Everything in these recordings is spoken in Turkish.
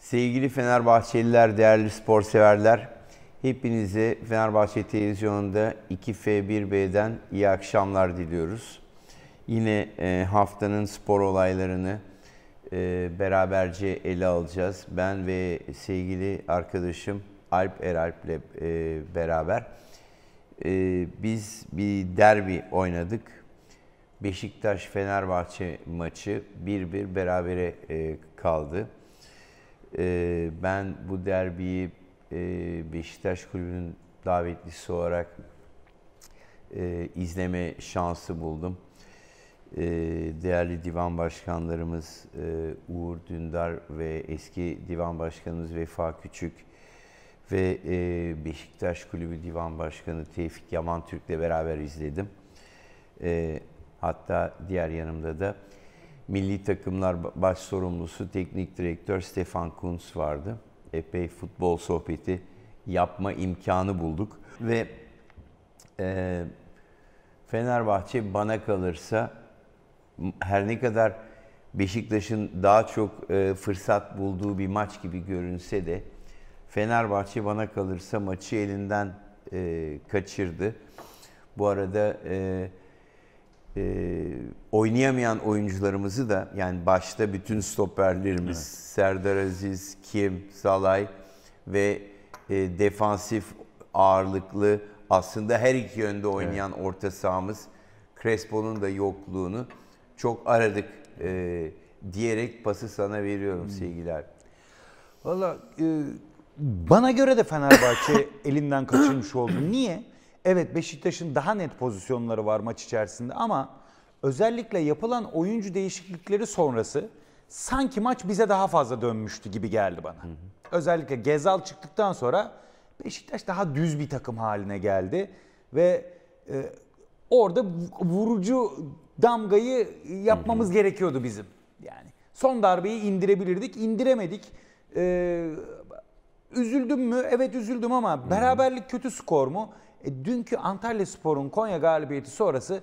Sevgili Fenerbahçeliler, değerli spor severler, hepinize Fenerbahçe Televizyonu'nda 2F1B'den iyi akşamlar diliyoruz. Yine e, haftanın spor olaylarını e, beraberce ele alacağız. Ben ve sevgili arkadaşım Alp Eralp'le e, beraber biz bir derbi oynadık. Beşiktaş-Fenerbahçe maçı 1-1 berabere kaldı. Ee, ben bu derbiyi e, Beşiktaş Kulübü'nün davetlisi olarak e, izleme şansı buldum. Ee, değerli divan başkanlarımız e, Uğur Dündar ve eski divan başkanımız Vefa Küçük ve Beşiktaş Kulübü Divan Başkanı Tevfik Yaman Türk'le beraber izledim. hatta diğer yanımda da Milli takımlar baş sorumlusu, teknik direktör Stefan Kunz vardı. Epey futbol sohbeti yapma imkanı bulduk. Ve e, Fenerbahçe bana kalırsa her ne kadar Beşiktaş'ın daha çok e, fırsat bulduğu bir maç gibi görünse de Fenerbahçe bana kalırsa maçı elinden e, kaçırdı. Bu arada e, e, oynayamayan oyuncularımızı da yani başta bütün stoperlerimiz evet. Serdar Aziz, Kim, Salay ve e, defansif ağırlıklı aslında her iki yönde oynayan evet. orta sahamız Crespo'nun da yokluğunu çok aradık e, diyerek pası sana veriyorum hmm. sevgiler. Valla e, bana göre de Fenerbahçe elinden kaçırmış oldu. Niye? Evet Beşiktaş'ın daha net pozisyonları var maç içerisinde ama özellikle yapılan oyuncu değişiklikleri sonrası sanki maç bize daha fazla dönmüştü gibi geldi bana. Hı hı. Özellikle Gezal çıktıktan sonra Beşiktaş daha düz bir takım haline geldi ve e, orada vurucu damgayı yapmamız hı hı. gerekiyordu bizim. Yani son darbeyi indirebilirdik, indiremedik. E, üzüldüm mü? Evet üzüldüm ama beraberlik kötü skor mu? E, dünkü Antalya Spor'un Konya galibiyeti sonrası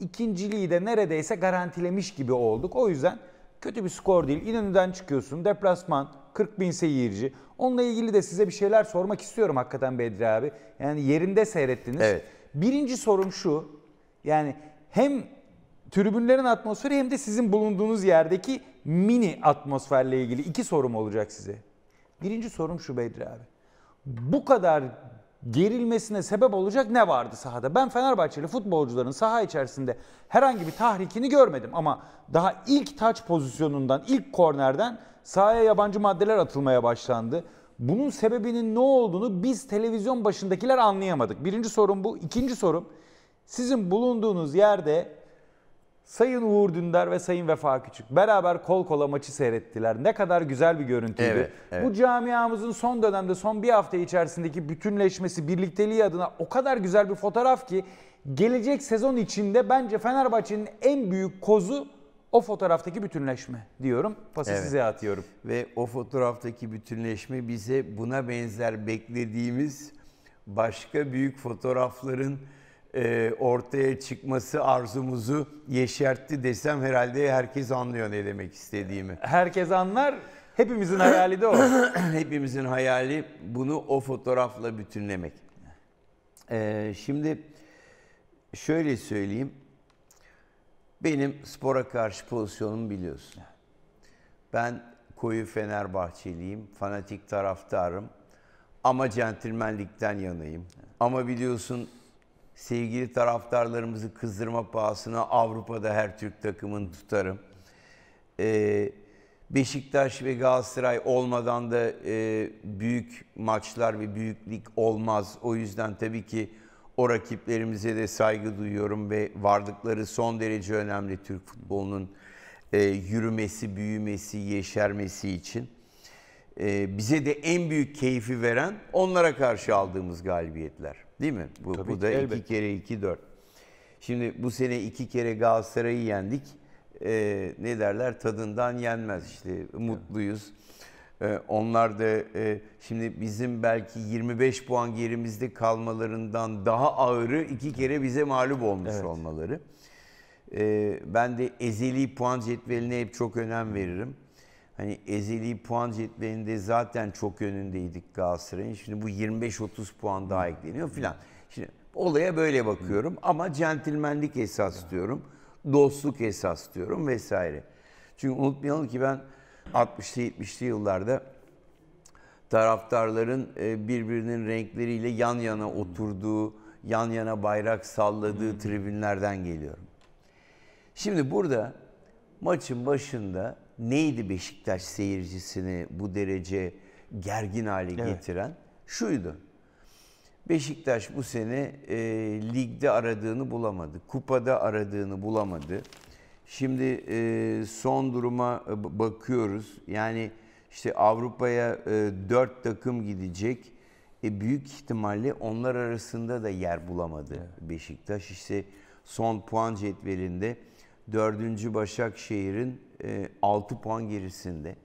ikinciliği de neredeyse garantilemiş gibi olduk. O yüzden kötü bir skor değil. İnönü'den çıkıyorsun. Deplasman, 40 bin seyirci. Onunla ilgili de size bir şeyler sormak istiyorum hakikaten Bedri abi. Yani yerinde seyrettiniz. Evet. Birinci sorum şu. Yani hem tribünlerin atmosferi hem de sizin bulunduğunuz yerdeki mini atmosferle ilgili iki sorum olacak size. Birinci sorum şu Bedri abi. Bu kadar gerilmesine sebep olacak ne vardı sahada? Ben Fenerbahçeli futbolcuların saha içerisinde herhangi bir tahrikini görmedim ama daha ilk taç pozisyonundan, ilk kornerden sahaya yabancı maddeler atılmaya başlandı. Bunun sebebinin ne olduğunu biz televizyon başındakiler anlayamadık. Birinci sorum bu. İkinci sorum sizin bulunduğunuz yerde Sayın Uğur Dündar ve Sayın Vefa Küçük beraber kol kola maçı seyrettiler. Ne kadar güzel bir görüntüydü. Evet, evet. Bu camiamızın son dönemde son bir hafta içerisindeki bütünleşmesi, birlikteliği adına o kadar güzel bir fotoğraf ki gelecek sezon içinde bence Fenerbahçe'nin en büyük kozu o fotoğraftaki bütünleşme diyorum. Pası evet. size atıyorum. Ve o fotoğraftaki bütünleşme bize buna benzer beklediğimiz başka büyük fotoğrafların e, ortaya çıkması arzumuzu yeşertti desem herhalde herkes anlıyor ne demek istediğimi. Herkes anlar. Hepimizin hayali de o. Hepimizin hayali bunu o fotoğrafla bütünlemek. Ee, şimdi şöyle söyleyeyim. Benim spora karşı pozisyonum biliyorsun. Ben koyu Fenerbahçeliyim, fanatik taraftarım. Ama centilmenlikten yanayım. Ama biliyorsun sevgili taraftarlarımızı kızdırma pahasına Avrupa'da her Türk takımını tutarım. Ee, Beşiktaş ve Galatasaray olmadan da e, büyük maçlar ve büyüklük olmaz. O yüzden tabii ki o rakiplerimize de saygı duyuyorum ve vardıkları son derece önemli Türk futbolunun e, yürümesi, büyümesi, yeşermesi için. E, bize de en büyük keyfi veren onlara karşı aldığımız galibiyetler. Değil mi? Bu, Tabii bu da 2 kere 2 4. Şimdi bu sene iki kere Galatasaray'ı yendik. E, ne derler? Tadından yenmez işte. Mutluyuz. E, onlar da e, şimdi bizim belki 25 puan gerimizde kalmalarından daha ağırı iki kere bize mağlup olmuş evet. olmaları. E, ben de ezeli puan cetveline hep çok önem veririm hani ezeli puan cetvelinde zaten çok önündeydik Galatasaray'ın. Şimdi bu 25-30 puan daha ekleniyor filan. Şimdi olaya böyle bakıyorum ama centilmenlik esas diyorum. Dostluk esas diyorum vesaire. Çünkü unutmayalım ki ben 60'lı 70'li yıllarda taraftarların e, birbirinin renkleriyle yan yana oturduğu, yan yana bayrak salladığı tribünlerden geliyorum. Şimdi burada maçın başında neydi Beşiktaş seyircisini bu derece gergin hale evet. getiren? Şuydu. Beşiktaş bu sene e, ligde aradığını bulamadı. Kupada aradığını bulamadı. Şimdi e, son duruma e, bakıyoruz. Yani işte Avrupa'ya e, 4 takım gidecek. E, büyük ihtimalle onlar arasında da yer bulamadı evet. Beşiktaş. İşte son puan cetvelinde Dördüncü Başakşehir'in 6 e, puan gerisinde.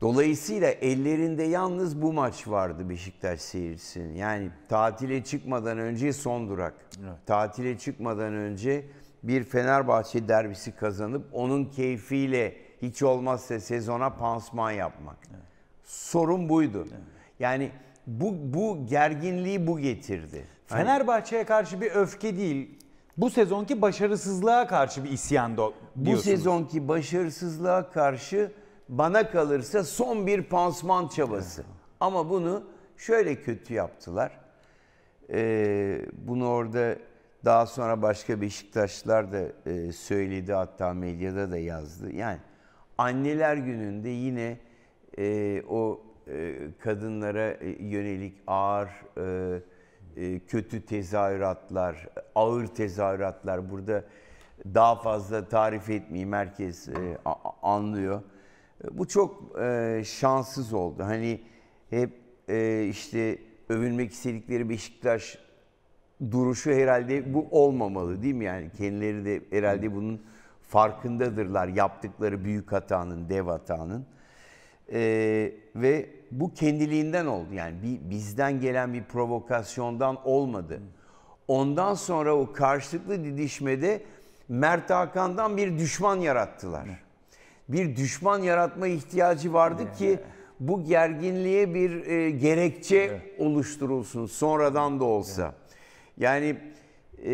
Dolayısıyla ellerinde yalnız bu maç vardı Beşiktaş seyircisinin. Yani tatile çıkmadan önce son durak. Evet. Tatile çıkmadan önce bir Fenerbahçe derbisi kazanıp onun keyfiyle hiç olmazsa sezona pansman yapmak. Evet. Sorun buydu. Evet. Yani bu, bu gerginliği bu getirdi. Hani Fenerbahçe'ye karşı bir öfke değil bu sezonki başarısızlığa karşı bir isyan do- Bu sezonki başarısızlığa karşı bana kalırsa son bir pansuman çabası. Ama bunu şöyle kötü yaptılar. Ee, bunu orada daha sonra başka Beşiktaşlar da e, söyledi hatta medyada da yazdı. Yani anneler gününde yine e, o e, kadınlara e, yönelik ağır e, e, kötü tezahüratlar, ağır tezahüratlar burada daha fazla tarif etmeyeyim herkes e, anlıyor. Bu çok e, şanssız oldu. Hani hep işte övünmek istedikleri Beşiktaş duruşu herhalde bu olmamalı değil mi? Yani kendileri de herhalde bunun farkındadırlar yaptıkları büyük hatanın, dev hatanın. Ee, ve bu kendiliğinden oldu. Yani bir, bizden gelen bir provokasyondan olmadı. Ondan sonra o karşılıklı didişmede Mert Hakan'dan bir düşman yarattılar. Bir düşman yaratma ihtiyacı vardı ki bu gerginliğe bir e, gerekçe oluşturulsun sonradan da olsa. Yani e,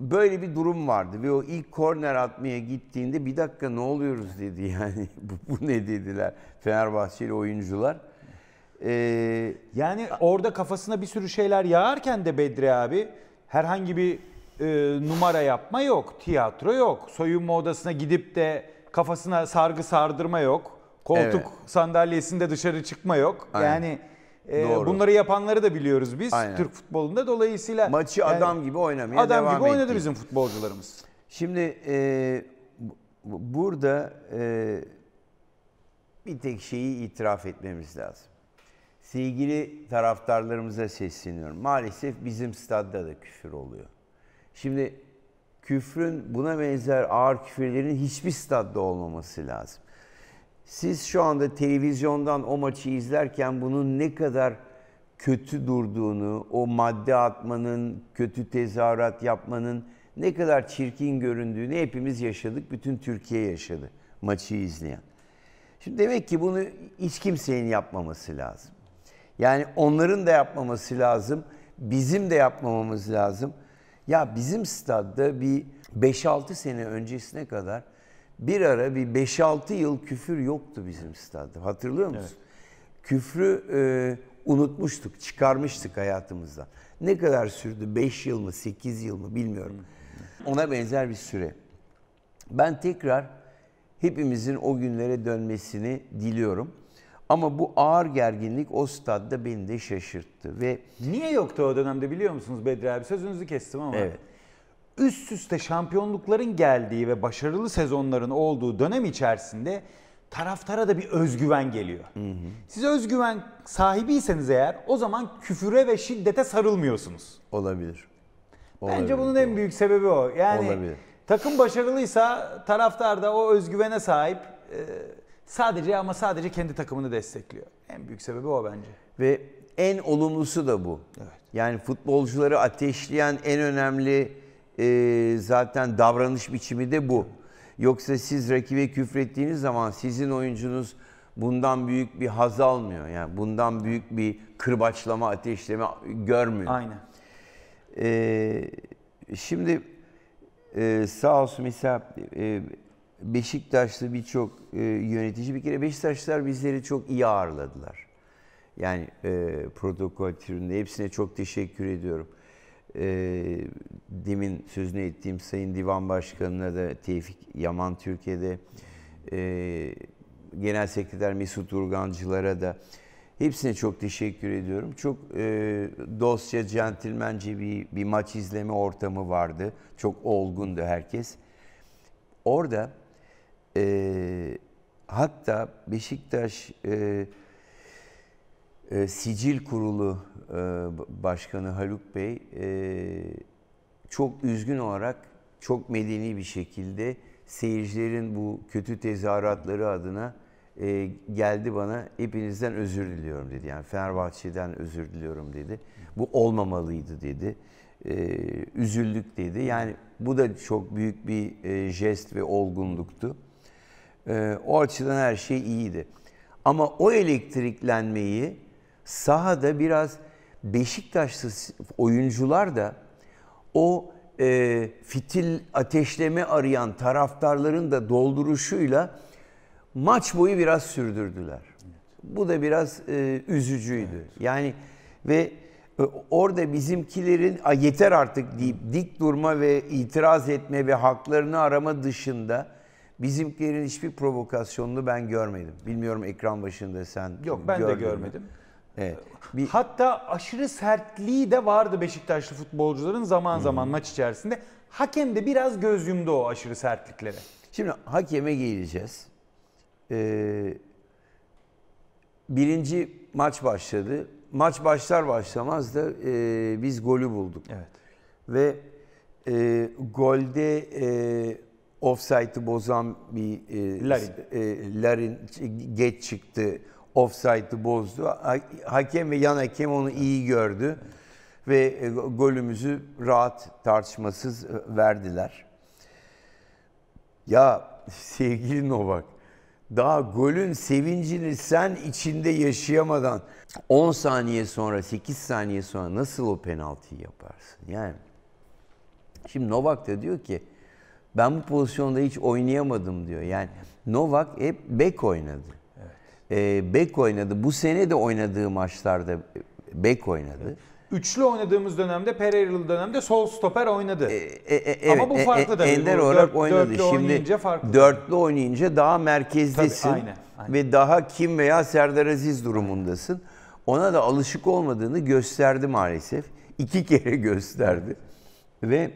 böyle bir durum vardı. Ve o ilk korner atmaya gittiğinde bir dakika ne oluyoruz dedi yani. bu, bu ne dediler Fenerbahçeli oyuncular. E, yani orada kafasına bir sürü şeyler yağarken de Bedri abi herhangi bir e, numara yapma yok, tiyatro yok. Soyunma odasına gidip de kafasına sargı sardırma yok. Koltuk evet. sandalyesinde dışarı çıkma yok. Aynen. Yani ee, Doğru. Bunları yapanları da biliyoruz biz Aynen. Türk futbolunda. Dolayısıyla maçı yani, adam gibi oynamaya adam devam Adam gibi oynadı ettik. bizim futbolcularımız. Şimdi e, burada e, bir tek şeyi itiraf etmemiz lazım. Sevgili taraftarlarımıza sesleniyorum. Maalesef bizim stadda da küfür oluyor. Şimdi küfrün buna benzer ağır küfürlerin hiçbir stadda olmaması lazım. Siz şu anda televizyondan o maçı izlerken bunun ne kadar kötü durduğunu, o madde atmanın, kötü tezahürat yapmanın ne kadar çirkin göründüğünü hepimiz yaşadık. Bütün Türkiye yaşadı maçı izleyen. Şimdi demek ki bunu hiç kimsenin yapmaması lazım. Yani onların da yapmaması lazım. Bizim de yapmamamız lazım. Ya bizim stadda bir 5-6 sene öncesine kadar bir ara bir 5-6 yıl küfür yoktu bizim stadda. Hatırlıyor musun? Evet. Küfrü e, unutmuştuk, çıkarmıştık hayatımızdan. Ne kadar sürdü? 5 yıl mı, 8 yıl mı bilmiyorum. Ona benzer bir süre. Ben tekrar hepimizin o günlere dönmesini diliyorum. Ama bu ağır gerginlik o stadda beni de şaşırttı ve niye yoktu o dönemde biliyor musunuz Bedri abi? Sözünüzü kestim ama. Evet üst üste şampiyonlukların geldiği ve başarılı sezonların olduğu dönem içerisinde taraftara da bir özgüven geliyor. Hı hı. Siz özgüven sahibiyseniz eğer o zaman küfüre ve şiddete sarılmıyorsunuz. Olabilir. Olabilir. Bence bunun en büyük sebebi o. Yani Olabilir. takım başarılıysa taraftar da o özgüvene sahip. E, sadece ama sadece kendi takımını destekliyor. En büyük sebebi o bence. Ve en olumlusu da bu. Evet. Yani futbolcuları ateşleyen en önemli e, zaten davranış biçimi de bu. Yoksa siz rakibe küfrettiğiniz zaman sizin oyuncunuz bundan büyük bir haz almıyor. Yani bundan büyük bir kırbaçlama, ateşleme görmüyor. Aynen. Ee, şimdi e, sağ olsun mesela e, Beşiktaşlı birçok e, yönetici bir kere Beşiktaşlar bizleri çok iyi ağırladılar. Yani e, protokol türünde hepsine çok teşekkür ediyorum. E, demin sözünü ettiğim Sayın Divan Başkanı'na da Tevfik Yaman Türkiye'de e, Genel Sekreter Mesut Urgancılara da hepsine çok teşekkür ediyorum. Çok e, dostça, centilmence bir, bir maç izleme ortamı vardı. Çok olgundu herkes. Orada e, hatta Beşiktaş... E, e, Sicil Kurulu e, Başkanı Haluk Bey e, çok üzgün olarak çok medeni bir şekilde seyircilerin bu kötü tezahüratları adına e, geldi bana hepinizden özür diliyorum dedi. Yani Fenerbahçe'den özür diliyorum dedi. Bu olmamalıydı dedi. E, üzüldük dedi. Yani bu da çok büyük bir e, jest ve olgunluktu. E, o açıdan her şey iyiydi. Ama o elektriklenmeyi sahada biraz Beşiktaşlı oyuncular da o e, fitil ateşleme arayan taraftarların da dolduruşuyla maç boyu biraz sürdürdüler. Evet. Bu da biraz e, üzücüydü. Evet. Yani ve e, orada bizimkilerin A, yeter artık deyip dik durma ve itiraz etme ve haklarını arama dışında bizimkilerin hiçbir provokasyonunu ben görmedim. Bilmiyorum ekran başında sen Yok ben de görmedim. Mi? Evet. Bir... Hatta aşırı sertliği de vardı Beşiktaşlı futbolcuların zaman zaman hmm. maç içerisinde. Hakem de biraz göz yumdu o aşırı sertliklere. Şimdi hakeme geleceğiz. Ee, birinci maç başladı. Maç başlar başlamaz da e, biz golü bulduk. Evet. Ve e, golde e, offside'ı bozan bir e, Larin. E, Larin geç çıktı offside'ı bozdu. Hakem ve yan hakem onu iyi gördü ve e, golümüzü rahat tartışmasız e, verdiler. Ya sevgili Novak, daha golün sevincini sen içinde yaşayamadan 10 saniye sonra, 8 saniye sonra nasıl o penaltıyı yaparsın? Yani şimdi Novak da diyor ki ben bu pozisyonda hiç oynayamadım diyor. Yani Novak hep bek oynadı. Ee, bek oynadı. Bu sene de oynadığı maçlarda bek oynadı. Üçlü oynadığımız dönemde Pereira'lı dönemde sol stoper oynadı. Ee, e, e, e, Ama bu e, farklı e, da. Ender bu, olarak dört, oynadı. Dörtlü Şimdi farklı. Dörtlü oynayınca daha merkezdesin. Tabii, aynen, aynen. Ve daha kim veya Serdar Aziz durumundasın. Ona da alışık olmadığını gösterdi maalesef. İki kere gösterdi. Ve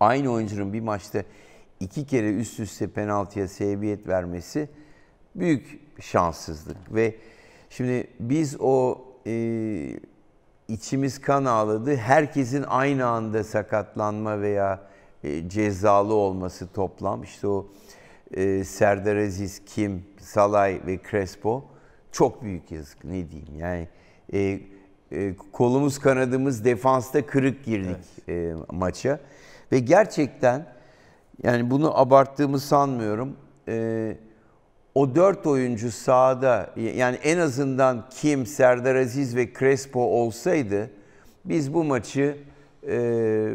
aynı oyuncunun bir maçta iki kere üst üste penaltıya sebebiyet vermesi büyük şanssızlık ve şimdi biz o e, içimiz kan ağladı. Herkesin aynı anda sakatlanma veya e, cezalı olması toplam işte o e, Serdar Aziz, Kim, Salay ve Crespo çok büyük yazık ne diyeyim yani e, e, kolumuz kanadımız defansta kırık girdik evet. e, maça ve gerçekten yani bunu abarttığımı sanmıyorum. E, o dört oyuncu sahada yani en azından Kim, Serdar Aziz ve Crespo olsaydı biz bu maçı e,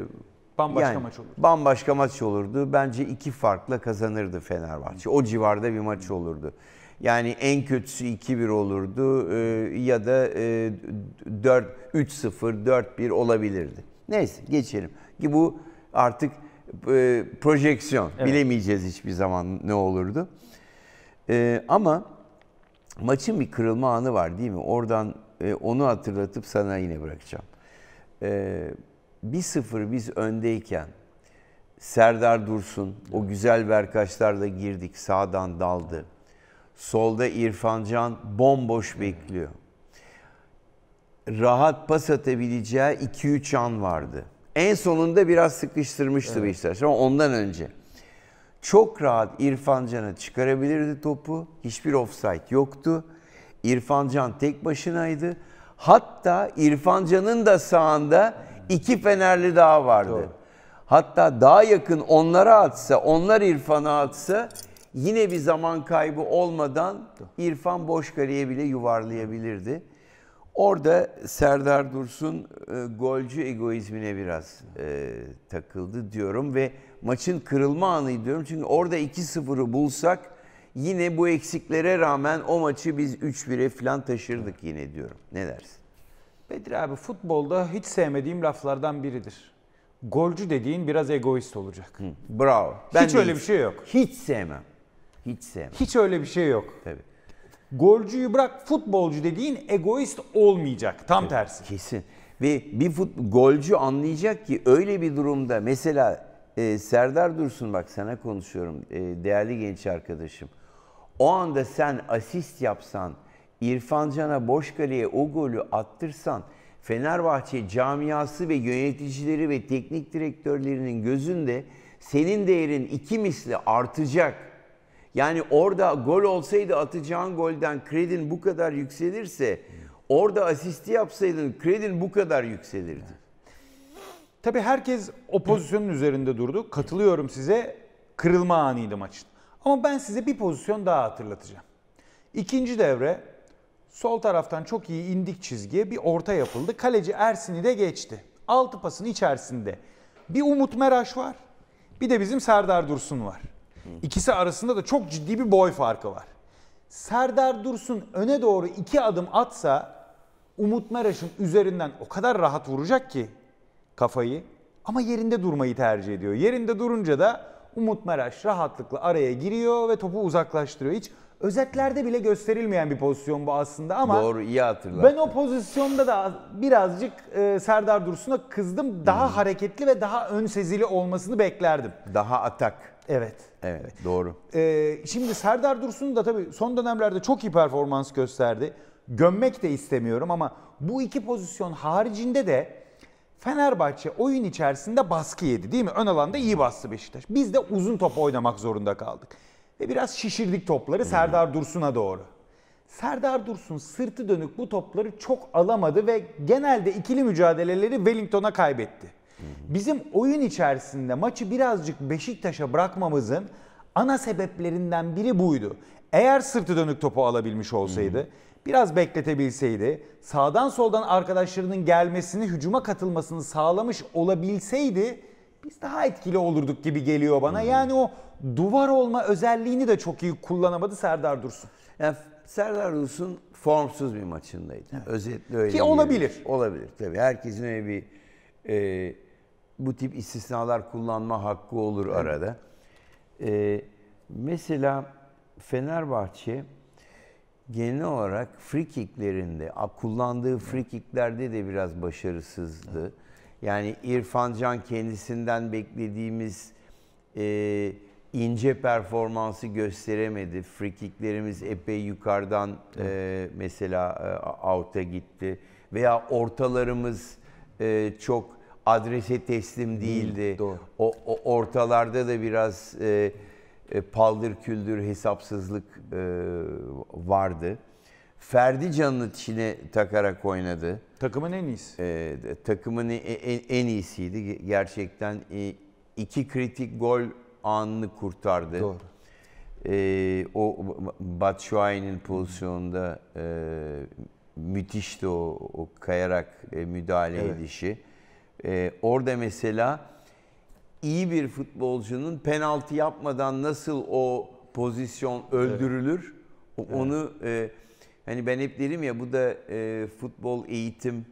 bambaşka yani, maç olurdu. Bambaşka maç olurdu. Bence iki farkla kazanırdı Fenerbahçe. O civarda bir maç olurdu. Yani en kötüsü 2-1 olurdu e, ya da e, 4 3-0, 4-1 olabilirdi. Neyse geçelim. Ki bu artık e, projeksiyon. Evet. Bilemeyeceğiz hiçbir zaman ne olurdu. E, ama maçın bir kırılma anı var değil mi? Oradan e, onu hatırlatıp sana yine bırakacağım. E, ee, 1-0 biz öndeyken Serdar Dursun, o güzel verkaçlarla girdik, sağdan daldı. Solda İrfan Can bomboş bekliyor. Rahat pas atabileceği 2-3 an vardı. En sonunda biraz sıkıştırmıştı evet. Beşiktaş ama ondan önce. Çok rahat İrfan Can'a çıkarabilirdi topu. Hiçbir offside yoktu. İrfan Can tek başınaydı. Hatta İrfan Can'ın da sağında iki Fenerli daha vardı. Doğru. Hatta daha yakın onlara atsa, onlar İrfan'a atsa yine bir zaman kaybı olmadan İrfan boş kaleye bile yuvarlayabilirdi. Orada Serdar Dursun e, golcü egoizmine biraz e, takıldı diyorum ve maçın kırılma anı diyorum. Çünkü orada 2-0'ı bulsak yine bu eksiklere rağmen o maçı biz 3-1'e falan taşırdık yine diyorum. Ne dersin? Bedir abi futbolda hiç sevmediğim laflardan biridir. Golcü dediğin biraz egoist olacak. Hı, bravo. Ben hiç öyle hiç, bir şey yok. Hiç sevmem. Hiç sevmem. Hiç öyle bir şey yok. Tabii. Golcüyü bırak futbolcu dediğin egoist olmayacak. Tam Tabii, tersi. Kesin. Ve bir futbol golcü anlayacak ki öyle bir durumda mesela e, Serdar Dursun bak sana konuşuyorum e, değerli genç arkadaşım. O anda sen asist yapsan, İrfan Can'a boş kaleye o golü attırsan Fenerbahçe camiası ve yöneticileri ve teknik direktörlerinin gözünde senin değerin iki misli artacak. Yani orada gol olsaydı atacağın golden kredin bu kadar yükselirse orada asisti yapsaydın kredin bu kadar yükselirdi. Tabii herkes o pozisyonun üzerinde durdu. Katılıyorum size. Kırılma anıydı maçın. Ama ben size bir pozisyon daha hatırlatacağım. İkinci devre sol taraftan çok iyi indik çizgiye bir orta yapıldı. Kaleci Ersin'i de geçti. Altı pasın içerisinde bir Umut Meraş var. Bir de bizim Serdar Dursun var. İkisi arasında da çok ciddi bir boy farkı var. Serdar Dursun öne doğru iki adım atsa Umut Meraş'ın üzerinden o kadar rahat vuracak ki kafayı ama yerinde durmayı tercih ediyor. Yerinde durunca da Umut Meraş rahatlıkla araya giriyor ve topu uzaklaştırıyor. Hiç özetlerde bile gösterilmeyen bir pozisyon bu aslında ama Doğru iyi hatırlattın. ben o pozisyonda da birazcık e, Serdar Dursun'a kızdım. Daha hmm. hareketli ve daha ön sezili olmasını beklerdim. Daha atak. Evet. Evet doğru. Ee, şimdi Serdar Dursun da tabii son dönemlerde çok iyi performans gösterdi. Gömmek de istemiyorum ama bu iki pozisyon haricinde de Fenerbahçe oyun içerisinde baskı yedi değil mi? Ön alanda iyi bastı Beşiktaş. Biz de uzun top oynamak zorunda kaldık. Ve biraz şişirdik topları Serdar Dursun'a doğru. Serdar Dursun sırtı dönük bu topları çok alamadı ve genelde ikili mücadeleleri Wellington'a kaybetti. Bizim oyun içerisinde maçı birazcık Beşiktaş'a bırakmamızın ana sebeplerinden biri buydu. Eğer sırtı dönük topu alabilmiş olseydi, biraz bekletebilseydi, sağdan soldan arkadaşlarının gelmesini, hücuma katılmasını sağlamış olabilseydi biz daha etkili olurduk gibi geliyor bana. Hmm. Yani o duvar olma özelliğini de çok iyi kullanamadı Serdar Dursun. Yani Serdar Dursun formsuz bir maçındaydı. Evet. Özetle öyle. Ki bir olabilir. Bir, olabilir tabii. Herkesin öyle bir e, bu tip istisnalar kullanma hakkı olur evet. arada. E, mesela Fenerbahçe genel olarak free kicklerinde, kullandığı free kicklerde de biraz başarısızdı. Yani İrfan Can kendisinden beklediğimiz e, ince performansı gösteremedi. Free kicklerimiz epey yukarıdan e, mesela e, out'a gitti. Veya ortalarımız e, çok adrese teslim değildi. Doğru. O, o ortalarda da biraz... E, e, paldır küldür hesapsızlık e, vardı. Ferdi canını çine takarak oynadı. Takımın en iyisi. E, takımın e, en, en iyisiydi. Gerçekten iki kritik gol anını kurtardı. Doğru. E, o Batshuayi'nin pozisyonunda e, müthişti o, o kayarak e, müdahale evet. edişi. E, orada mesela iyi bir futbolcunun penaltı yapmadan nasıl o pozisyon öldürülür? Evet. Onu evet. e, hani ben hep derim ya bu da e, futbol eğitim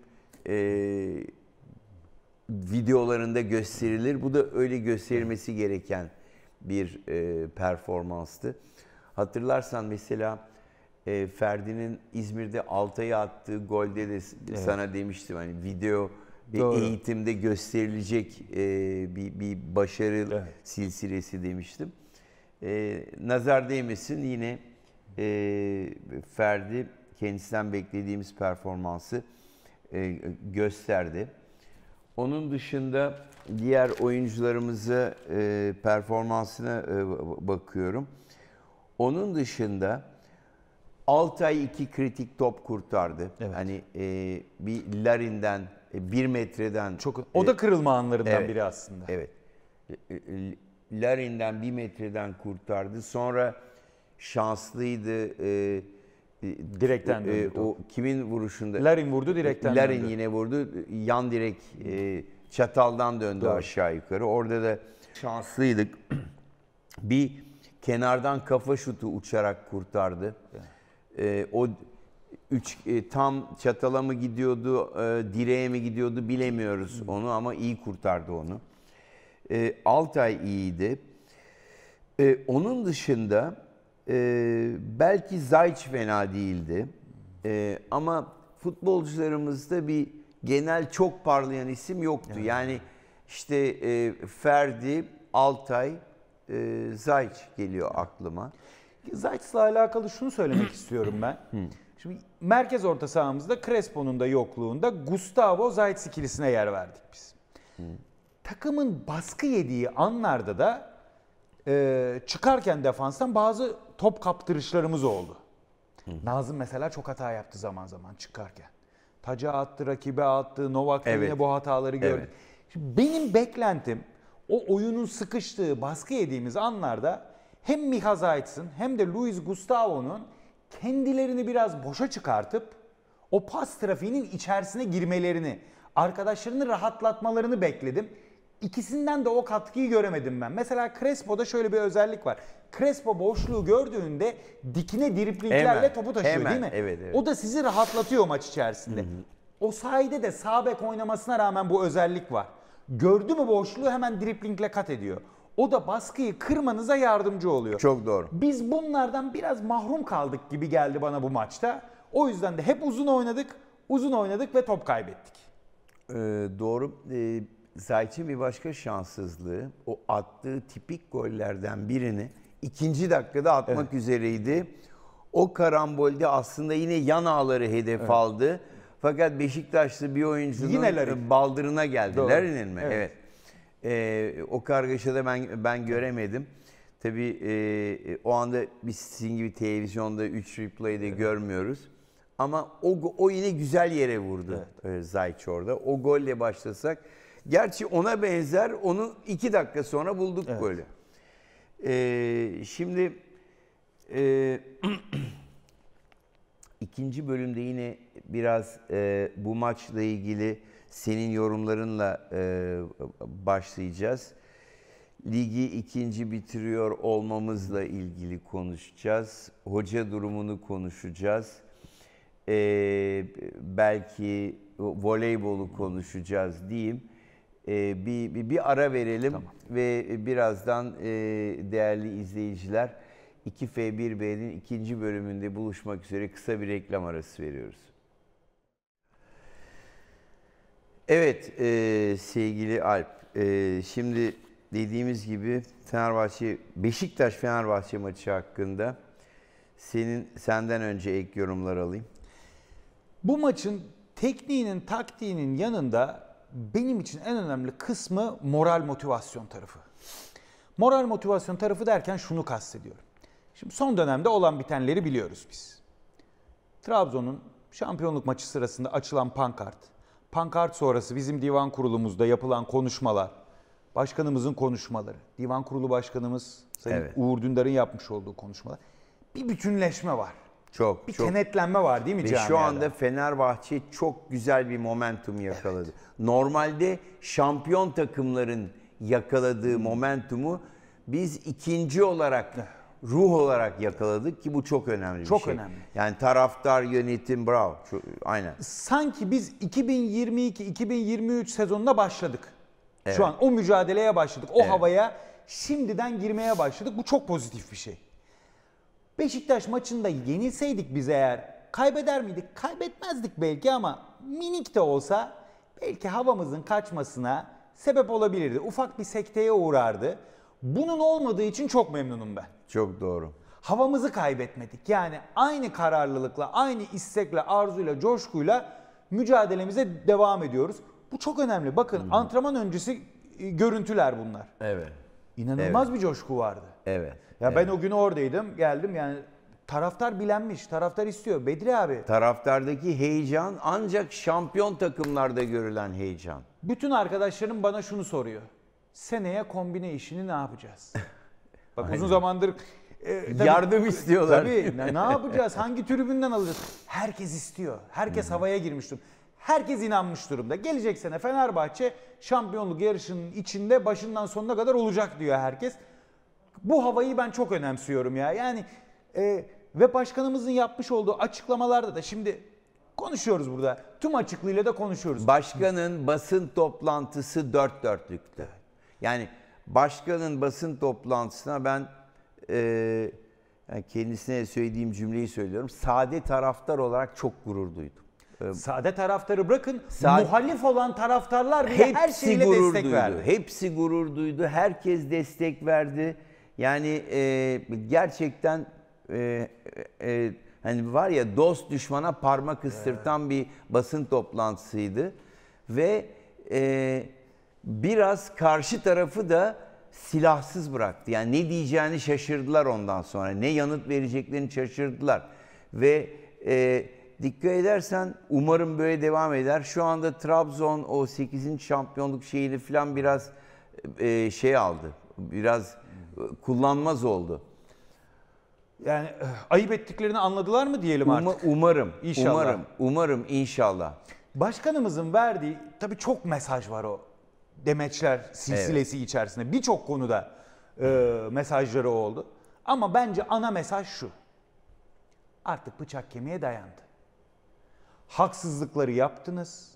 e, videolarında gösterilir. Bu da öyle gösterilmesi gereken bir e, performanstı. Hatırlarsan mesela e, Ferdi'nin İzmir'de Altay'a attığı golde de evet. sana demiştim hani video ve Doğru. eğitimde gösterilecek e, bir, bir başarı evet. silsilesi demiştim. E, nazar değmesin yine e, Ferdi kendisinden beklediğimiz performansı e, gösterdi. Onun dışında diğer oyuncularımızı e, performansına e, bakıyorum. Onun dışında Altay iki kritik top kurtardı. Evet. Hani e, bir Larin'den e, bir metreden çok... E, o da kırılma anlarından evet, biri aslında. Evet. E, Larin'den bir metreden kurtardı. Sonra şanslıydı. E, direkten e, o, o kimin vuruşunda? Larin vurdu direkten. Larin döndü. yine vurdu. Yan direk çataldan döndü Doğru. aşağı yukarı. Orada da şanslıydık. bir kenardan kafa şutu uçarak kurtardı. Yani. o üç, e, tam çatala mı gidiyordu, e, direğe mi gidiyordu bilemiyoruz onu ama iyi kurtardı onu. E, Altay iyiydi. E, onun dışında e, belki Zayç fena değildi. E, ama futbolcularımızda bir genel çok parlayan isim yoktu. Evet. Yani işte e, Ferdi, Altay, e, Zayç geliyor aklıma. Zayt'la alakalı şunu söylemek istiyorum ben. Şimdi merkez orta sahamızda Crespo'nun da yokluğunda Gustavo Zayt ikilisine yer verdik biz. Hı. Takımın baskı yediği anlarda da e, çıkarken defanstan bazı top kaptırışlarımız oldu. Hı. Nazım mesela çok hata yaptı zaman zaman çıkarken. Taca attı, rakibe attı, Novak'ta evet. yine bu hataları gördük. Evet. benim beklentim o oyunun sıkıştığı, baskı yediğimiz anlarda hem Miha Zayt'sın hem de Luis Gustavo'nun kendilerini biraz boşa çıkartıp o pas trafiğinin içerisine girmelerini, arkadaşlarını rahatlatmalarını bekledim. İkisinden de o katkıyı göremedim ben. Mesela Crespo'da şöyle bir özellik var. Crespo boşluğu gördüğünde dikine driplinglerle topu taşıyor hemen, değil mi? Evet, evet. O da sizi rahatlatıyor maç içerisinde. Hı hı. O sayede de sağ bek oynamasına rağmen bu özellik var. Gördü mü boşluğu hemen driplingle kat ediyor. O da baskıyı kırmanıza yardımcı oluyor. Çok doğru. Biz bunlardan biraz mahrum kaldık gibi geldi bana bu maçta. O yüzden de hep uzun oynadık, uzun oynadık ve top kaybettik. Ee, doğru. Ee, Zayt'in bir başka şanssızlığı o attığı tipik gollerden birini ikinci dakikada atmak evet. üzereydi. O karambolde aslında yine yan ağları hedef evet. aldı. Fakat Beşiktaşlı bir oyuncunun Yine baldırına geldi. Larin'in mi? Evet. evet. E, o kargaşada ben ben göremedim. Tabii e, e o anda biz sizin gibi televizyonda 3 replay'de evet. görmüyoruz. Ama o o yine güzel yere vurdu evet. E, Zayç orada. O golle başlasak. Gerçi ona benzer onu 2 dakika sonra bulduk evet. golü. E, şimdi e, ikinci bölümde yine biraz e, bu maçla ilgili senin yorumlarınla e, başlayacağız. Ligi ikinci bitiriyor olmamızla ilgili konuşacağız. Hoca durumunu konuşacağız. E, belki voleybolu konuşacağız diyeyim. E, bir, bir, bir ara verelim tamam. ve birazdan e, değerli izleyiciler 2F1B'nin ikinci bölümünde buluşmak üzere kısa bir reklam arası veriyoruz. Evet e, sevgili Alp, e, şimdi dediğimiz gibi Fenerbahçe Beşiktaş Fenerbahçe maçı hakkında senin senden önce ek yorumlar alayım. Bu maçın tekniğinin, taktiğinin yanında benim için en önemli kısmı moral motivasyon tarafı. Moral motivasyon tarafı derken şunu kastediyorum. Şimdi son dönemde olan bitenleri biliyoruz biz. Trabzon'un şampiyonluk maçı sırasında açılan pankart, Pankart sonrası bizim divan kurulumuzda yapılan konuşmalar, başkanımızın konuşmaları, divan kurulu başkanımız Sayın evet. Uğur Dündar'ın yapmış olduğu konuşmalar. Bir bütünleşme var. Çok. Bir çok. kenetlenme var değil mi Ve camiada? şu anda Fenerbahçe çok güzel bir momentum yakaladı. Evet. Normalde şampiyon takımların yakaladığı hmm. momentumu biz ikinci olarak ruh olarak yakaladık ki bu çok önemli çok bir şey. Çok önemli. Yani taraftar, yönetim bravo. Çok, aynen. Sanki biz 2022-2023 sezonunda başladık. Evet. Şu an o mücadeleye başladık. O evet. havaya şimdiden girmeye başladık. Bu çok pozitif bir şey. Beşiktaş maçında yenilseydik biz eğer kaybeder miydik? Kaybetmezdik belki ama minik de olsa belki havamızın kaçmasına sebep olabilirdi. Ufak bir sekteye uğrardı. Bunun olmadığı için çok memnunum ben. Çok doğru. Havamızı kaybetmedik. Yani aynı kararlılıkla, aynı istekle, arzuyla, coşkuyla mücadelemize devam ediyoruz. Bu çok önemli. Bakın Hı-hı. antrenman öncesi e, görüntüler bunlar. Evet. İnanılmaz evet. bir coşku vardı. Evet. Ya ben o gün oradaydım, geldim yani taraftar bilenmiş, taraftar istiyor. Bedri abi. Taraftardaki heyecan ancak şampiyon takımlarda görülen heyecan. Bütün arkadaşlarım bana şunu soruyor seneye kombine işini ne yapacağız? Bak Aynen. uzun hani zamandır e, tabii, yardım istiyorlar. Tabii ne, ne yapacağız? Hangi tribünden alacağız? Herkes istiyor. Herkes Hı-hı. havaya girmiş durumda. Herkes inanmış durumda. Gelecek sene Fenerbahçe şampiyonluk yarışının içinde başından sonuna kadar olacak diyor herkes. Bu havayı ben çok önemsiyorum ya. Yani e, ve başkanımızın yapmış olduğu açıklamalarda da şimdi konuşuyoruz burada. Tüm açıklığıyla da konuşuyoruz. Başkanın basın toplantısı dört dörtlüktü. Yani başkanın basın toplantısına ben e, yani kendisine söylediğim cümleyi söylüyorum. Sade taraftar olarak çok gurur duydum. E, Sade taraftarı bırakın, Sade, muhalif olan taraftarlar bile hepsi her şeyle gurur destek duydu. verdi. Hepsi gurur duydu, herkes destek verdi. Yani e, gerçekten e, e, hani var ya dost düşmana parmak ıstırtan evet. bir basın toplantısıydı ve e, biraz karşı tarafı da silahsız bıraktı. Yani ne diyeceğini şaşırdılar ondan sonra. Ne yanıt vereceklerini şaşırdılar. Ve e, dikkat edersen umarım böyle devam eder. Şu anda Trabzon o 8. şampiyonluk şeyini falan biraz e, şey aldı. Biraz e, kullanmaz oldu. Yani eh, ayıp ettiklerini anladılar mı diyelim artık? Uma, umarım. İnşallah. Umarım. Umarım inşallah. Başkanımızın verdiği tabii çok mesaj var o demeçler silsilesi evet. içerisinde birçok konuda e, mesajları oldu. Ama bence ana mesaj şu. Artık bıçak kemiğe dayandı. Haksızlıkları yaptınız.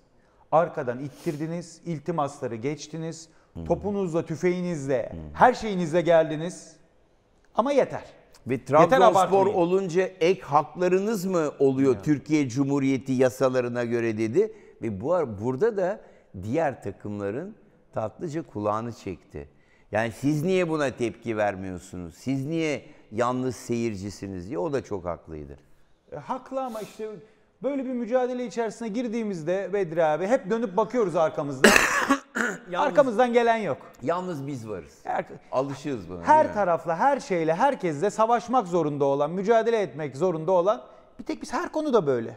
Arkadan ittirdiniz, iltimasları geçtiniz. Topunuzla, tüfeğinizle, her şeyinizle geldiniz. Ama yeter. Ve Trabzonspor olunca ek haklarınız mı oluyor yani. Türkiye Cumhuriyeti yasalarına göre dedi. Ve bu burada da diğer takımların tatlıca kulağını çekti. Yani siz niye buna tepki vermiyorsunuz? Siz niye yalnız seyircisiniz diye o da çok haklıydı. E, haklı ama işte böyle bir mücadele içerisine girdiğimizde Bedri abi hep dönüp bakıyoruz arkamızda. yalnız, Arkamızdan gelen yok. Yalnız biz varız. Her, Alışığız buna. Her tarafla, her şeyle, herkesle savaşmak zorunda olan, mücadele etmek zorunda olan bir tek biz her konuda böyle.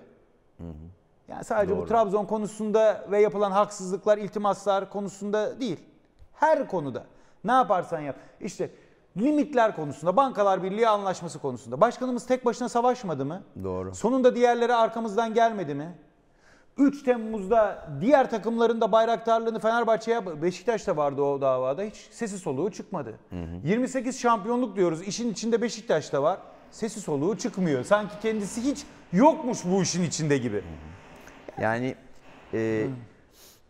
Hı hı. Yani sadece Doğru. bu Trabzon konusunda ve yapılan haksızlıklar, iltimaslar konusunda değil. Her konuda. Ne yaparsan yap. İşte limitler konusunda, Bankalar Birliği anlaşması konusunda. Başkanımız tek başına savaşmadı mı? Doğru. Sonunda diğerleri arkamızdan gelmedi mi? 3 Temmuz'da diğer takımların da bayraktarlığını Fenerbahçe'ye Beşiktaş da vardı o davada hiç sesi soluğu çıkmadı. Hı hı. 28 şampiyonluk diyoruz. İşin içinde Beşiktaş da var. Sesi soluğu çıkmıyor. Sanki kendisi hiç yokmuş bu işin içinde gibi. Hı hı. Yani e, hmm.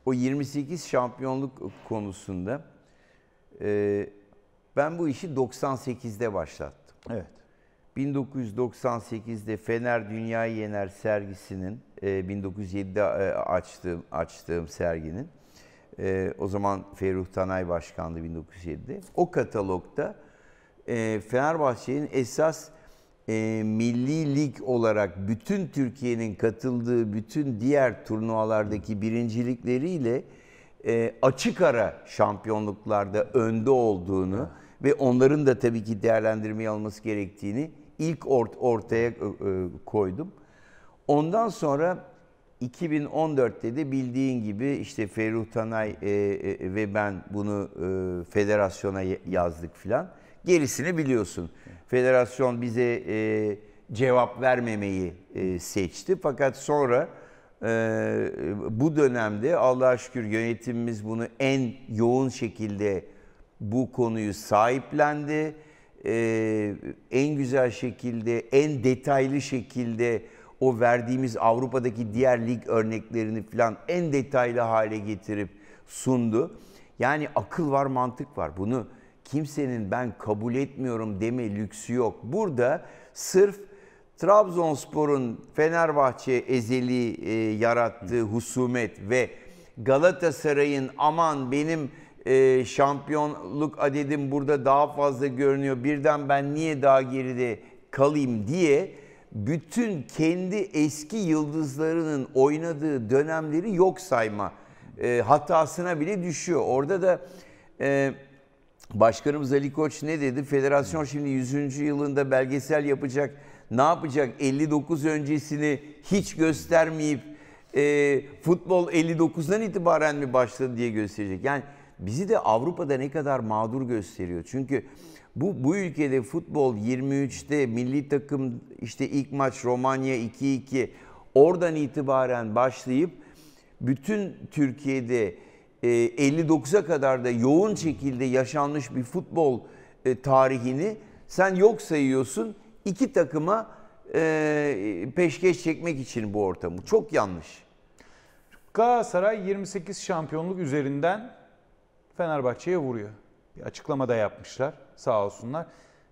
o 28 şampiyonluk konusunda e, ben bu işi 98'de başlattım. Evet. 1998'de Fener Dünya Yener sergisinin, e, 1907'de e, açtığım, açtığım serginin, e, o zaman Ferruh Tanay Başkan'dı 1907'de. O katalogda e, Fenerbahçe'nin esas e, milli lig olarak bütün Türkiye'nin katıldığı bütün diğer turnuvalardaki birincilikleriyle e, açık ara şampiyonluklarda önde olduğunu evet. ve onların da tabii ki değerlendirmeye alması gerektiğini ilk ort ortaya e, e koydum. Ondan sonra 2014'te de bildiğin gibi işte Ferruh Tanay e, e, ve ben bunu e, federasyona yazdık filan. Gerisini biliyorsun. Federasyon bize e, cevap vermemeyi e, seçti. Fakat sonra e, bu dönemde Allah'a şükür yönetimimiz bunu en yoğun şekilde bu konuyu sahiplendi. E, en güzel şekilde, en detaylı şekilde o verdiğimiz Avrupa'daki diğer lig örneklerini falan en detaylı hale getirip sundu. Yani akıl var, mantık var. Bunu kimsenin ben kabul etmiyorum deme lüksü yok. Burada sırf Trabzonspor'un Fenerbahçe ezeli e, yarattığı husumet ve Galatasaray'ın aman benim e, şampiyonluk adedim burada daha fazla görünüyor. Birden ben niye daha geride kalayım diye bütün kendi eski yıldızlarının oynadığı dönemleri yok sayma e, hatasına bile düşüyor. Orada da e, Başkanımız Ali Koç ne dedi? Federasyon şimdi 100. yılında belgesel yapacak. Ne yapacak? 59 öncesini hiç göstermeyip e, futbol 59'dan itibaren mi başladı diye gösterecek. Yani bizi de Avrupa'da ne kadar mağdur gösteriyor. Çünkü bu, bu ülkede futbol 23'te milli takım işte ilk maç Romanya 2-2 oradan itibaren başlayıp bütün Türkiye'de 59'a e, kadar da yoğun şekilde yaşanmış bir futbol e, tarihini sen yok sayıyorsun iki takıma e, peşkeş çekmek için bu ortamı. Çok yanlış. Galatasaray 28 şampiyonluk üzerinden Fenerbahçe'ye vuruyor. Bir açıklama da yapmışlar sağ olsunlar.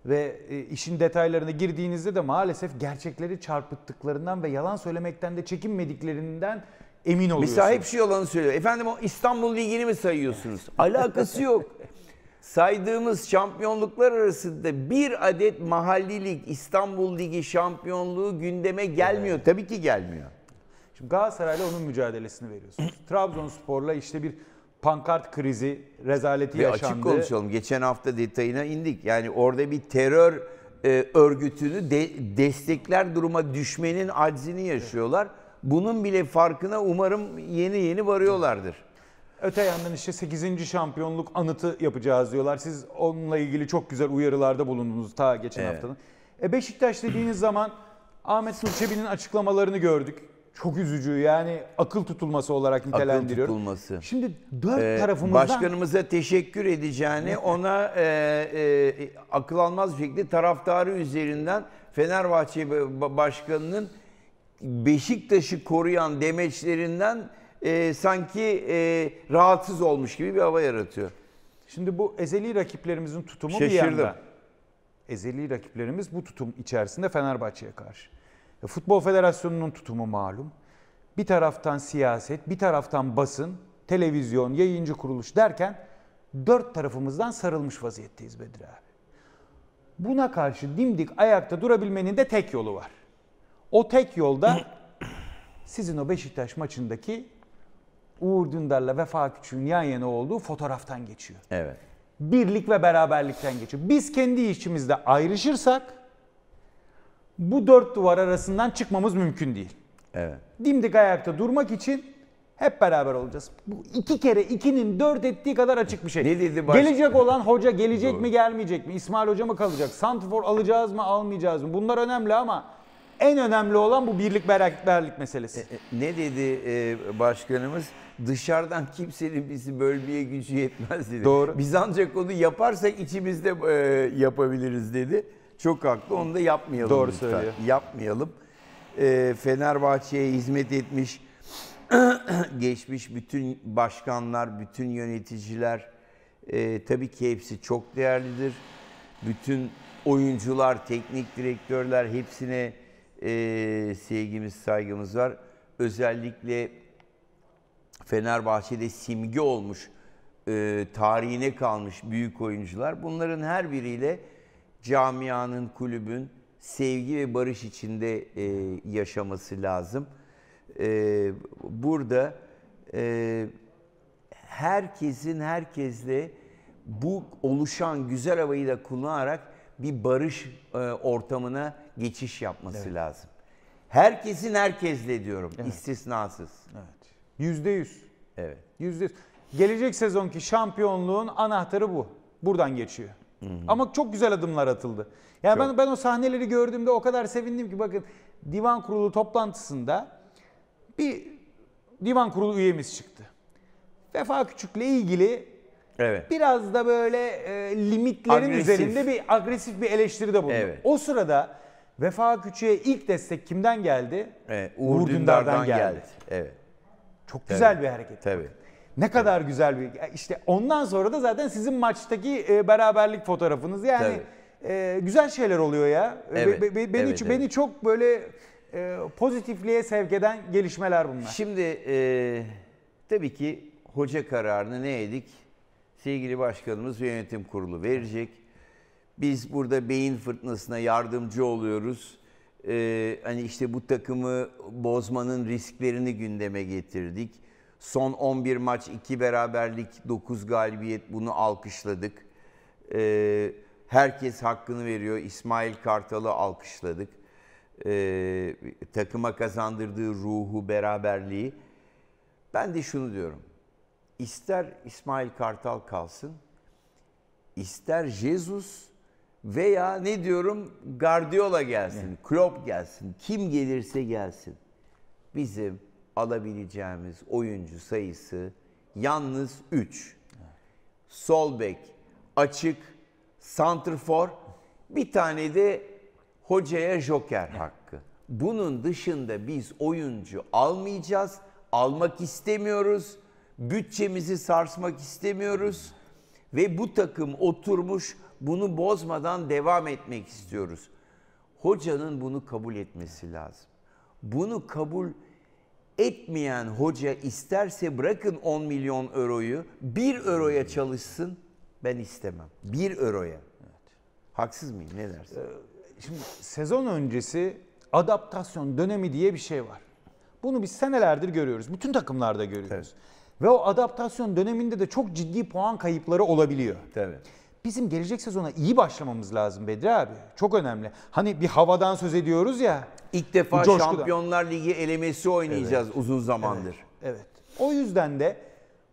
Ve işin detaylarına girdiğinizde de maalesef gerçekleri çarpıttıklarından ve yalan söylemekten de çekinmediklerinden emin oluyorsun. Mesela hep şey olanı söylüyor. Efendim o İstanbul Ligi'ni mi sayıyorsunuz? Alakası yok. Saydığımız şampiyonluklar arasında bir adet mahalli lig, İstanbul Ligi şampiyonluğu gündeme gelmiyor. Evet. Tabii ki gelmiyor. Şimdi Galatasaray'la onun mücadelesini veriyorsunuz. Trabzonspor'la işte bir pankart krizi, rezaleti Ve yaşandı. açık konuşalım. Geçen hafta detayına indik. Yani orada bir terör e, örgütünü de, destekler duruma düşmenin aczini yaşıyorlar. Evet bunun bile farkına umarım yeni yeni varıyorlardır. Öte yandan işte 8. şampiyonluk anıtı yapacağız diyorlar. Siz onunla ilgili çok güzel uyarılarda bulundunuz ta geçen Evet. haftanın. E Beşiktaş dediğiniz zaman Ahmet Nurçebi'nin açıklamalarını gördük. Çok üzücü yani akıl tutulması olarak nitelendiriyorum. tutulması. Şimdi dört Ee, tarafımızdan Başkanımıza teşekkür edeceğini ona e, e, akıl almaz bir şekilde taraftarı üzerinden Fenerbahçe Başkanı'nın Beşiktaş'ı koruyan demeçlerinden e, sanki e, rahatsız olmuş gibi bir hava yaratıyor. Şimdi bu ezeli rakiplerimizin tutumu Şaşırdım. bir yanda. Ezeli rakiplerimiz bu tutum içerisinde Fenerbahçe'ye karşı. E, Futbol Federasyonu'nun tutumu malum. Bir taraftan siyaset, bir taraftan basın, televizyon, yayıncı kuruluş derken dört tarafımızdan sarılmış vaziyetteyiz Bedir abi. Buna karşı dimdik ayakta durabilmenin de tek yolu var. O tek yolda sizin o Beşiktaş maçındaki Uğur Dündar'la Vefa Küçük'ün yan yana olduğu fotoğraftan geçiyor. Evet. Birlik ve beraberlikten geçiyor. Biz kendi işimizde ayrışırsak bu dört duvar arasından çıkmamız mümkün değil. Evet. Dimdik ayakta durmak için hep beraber olacağız. Bu iki kere ikinin dört ettiği kadar açık bir şey. Ne dedi baş? Gelecek olan hoca gelecek Doğru. mi gelmeyecek mi? İsmail Hoca mı kalacak? Santifor alacağız mı almayacağız mı? Bunlar önemli ama en önemli olan bu birlik beraberlik meselesi. E, e, ne dedi e, başkanımız? Dışarıdan kimsenin bizi bölmeye gücü yetmez dedi. Doğru. Biz ancak onu yaparsak içimizde e, yapabiliriz dedi. Çok haklı. Onu da yapmayalım. Doğru lütfen. söylüyor. Yapmayalım. E, Fenerbahçe'ye hizmet etmiş geçmiş bütün başkanlar, bütün yöneticiler e, tabii ki hepsi çok değerlidir. Bütün oyuncular, teknik direktörler hepsine e, sevgimiz, saygımız var. Özellikle Fenerbahçe'de simge olmuş, e, tarihine kalmış büyük oyuncular. Bunların her biriyle camianın, kulübün sevgi ve barış içinde e, yaşaması lazım. E, burada e, herkesin herkesle bu oluşan güzel havayı da kullanarak bir barış e, ortamına geçiş yapması evet. lazım. Herkesin herkesle diyorum evet. istisnasız. Evet. Yüzde yüz. Evet. Yüzde yüz. Gelecek sezonki şampiyonluğun anahtarı bu. Buradan geçiyor. Hı hı. Ama çok güzel adımlar atıldı. Yani çok. ben ben o sahneleri gördüğümde o kadar sevindim ki bakın divan kurulu toplantısında bir divan kurulu üyemiz çıktı. Vefa Küçük'le ilgili Evet. Biraz da böyle e, limitlerin agresif. üzerinde bir agresif bir eleştiride bulundu. Evet. O sırada Vefa Küçük'e ilk destek kimden geldi? Evet, Uğur, Uğur Dündar'dan, Dündar'dan geldi. geldi. Evet. Çok güzel Tabii. bir hareket. Tabii. Ne kadar Tabii. güzel bir işte ondan sonra da zaten sizin maçtaki e, beraberlik fotoğrafınız yani e, güzel şeyler oluyor ya. Evet. Be, be, beni evet, evet. çok böyle e, pozitifliğe sevk eden gelişmeler bunlar. Şimdi e, tabii ki hoca kararını ne edik? sevgili başkanımız ve yönetim kurulu verecek. Biz burada beyin fırtınasına yardımcı oluyoruz. Ee, hani işte bu takımı bozmanın risklerini gündeme getirdik. Son 11 maç 2 beraberlik 9 galibiyet bunu alkışladık. Ee, herkes hakkını veriyor. İsmail Kartal'ı alkışladık. Ee, takıma kazandırdığı ruhu, beraberliği. Ben de şunu diyorum ister İsmail Kartal kalsın, ister Jesus veya ne diyorum Guardiola gelsin, Klopp gelsin, kim gelirse gelsin. Bizim alabileceğimiz oyuncu sayısı yalnız 3. Sol bek, açık, santrfor, bir tane de hocaya joker hakkı. Bunun dışında biz oyuncu almayacağız, almak istemiyoruz Bütçemizi sarsmak istemiyoruz ve bu takım oturmuş bunu bozmadan devam etmek istiyoruz. Hocanın bunu kabul etmesi lazım. Bunu kabul etmeyen hoca isterse bırakın 10 milyon euroyu 1 euroya çalışsın ben istemem. 1 euroya. Evet. Haksız mıyım ne dersin? Ee, şimdi sezon öncesi adaptasyon dönemi diye bir şey var. Bunu biz senelerdir görüyoruz. Bütün takımlarda görüyoruz. Evet. Ve o adaptasyon döneminde de çok ciddi puan kayıpları olabiliyor. Tabii. Bizim gelecek sezona iyi başlamamız lazım Bedri abi. Çok önemli. Hani bir havadan söz ediyoruz ya. İlk defa coşkudan. Şampiyonlar Ligi elemesi oynayacağız evet. uzun zamandır. Evet. evet. O yüzden de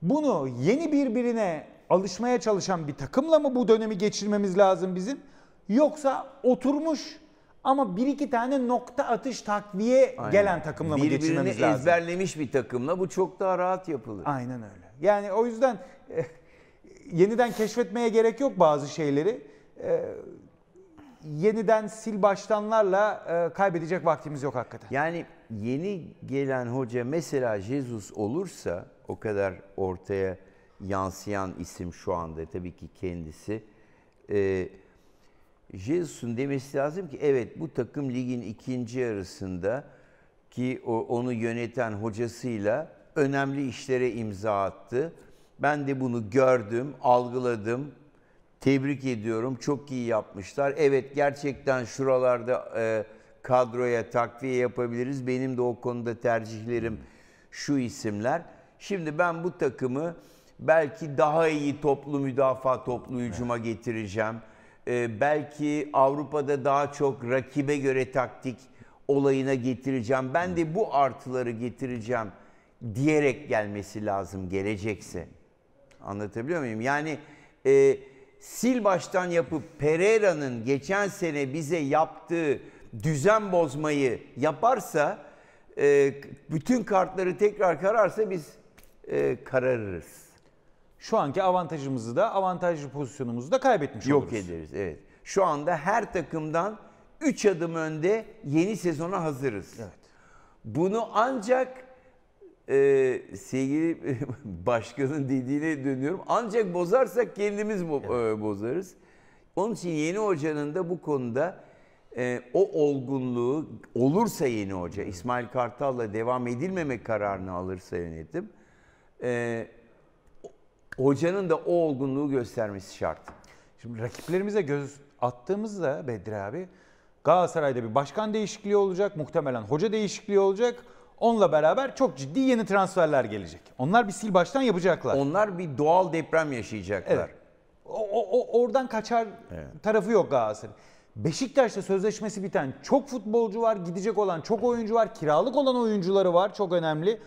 bunu yeni birbirine alışmaya çalışan bir takımla mı bu dönemi geçirmemiz lazım bizim? Yoksa oturmuş ama bir iki tane nokta atış takviye Aynen. gelen takımla mı Birbirini geçirmemiz lazım? ezberlemiş bir takımla bu çok daha rahat yapılır. Aynen öyle. Yani o yüzden e, yeniden keşfetmeye gerek yok bazı şeyleri. E, yeniden sil baştanlarla e, kaybedecek vaktimiz yok hakikaten. Yani yeni gelen hoca mesela Jesus olursa o kadar ortaya yansıyan isim şu anda tabii ki kendisi. Eee Jesus'un demesi lazım ki evet bu takım ligin ikinci yarısında ki onu yöneten hocasıyla önemli işlere imza attı. Ben de bunu gördüm, algıladım. Tebrik ediyorum. Çok iyi yapmışlar. Evet gerçekten şuralarda e, kadroya takviye yapabiliriz. Benim de o konuda tercihlerim şu isimler. Şimdi ben bu takımı belki daha iyi toplu müdafaa toplu hücuma getireceğim e, belki Avrupa'da daha çok rakibe göre taktik olayına getireceğim. Ben de bu artıları getireceğim diyerek gelmesi lazım gelecekse. Anlatabiliyor muyum? Yani e, sil baştan yapıp Pereira'nın geçen sene bize yaptığı düzen bozmayı yaparsa e, bütün kartları tekrar kararsa biz e, kararırız şu anki avantajımızı da avantajlı pozisyonumuzu da kaybetmiş Yok oluruz. Yok ederiz evet. Şu anda her takımdan 3 adım önde yeni sezona hazırız. Evet. Bunu ancak e, sevgili başkanın dediğine dönüyorum. Ancak bozarsak kendimiz evet. E, bozarız. Onun için yeni hocanın da bu konuda e, o olgunluğu olursa yeni hoca İsmail Kartal'la devam edilmemek kararını alırsa yönetim e, hocanın da o olgunluğu göstermesi şart. Şimdi rakiplerimize göz attığımızda Bedri abi Galatasaray'da bir başkan değişikliği olacak. Muhtemelen hoca değişikliği olacak. Onunla beraber çok ciddi yeni transferler gelecek. Onlar bir sil baştan yapacaklar. Onlar bir doğal deprem yaşayacaklar. Evet. O, o, oradan kaçar evet. tarafı yok Galatasaray. Beşiktaş'ta sözleşmesi biten çok futbolcu var, gidecek olan çok oyuncu var, kiralık olan oyuncuları var çok önemli.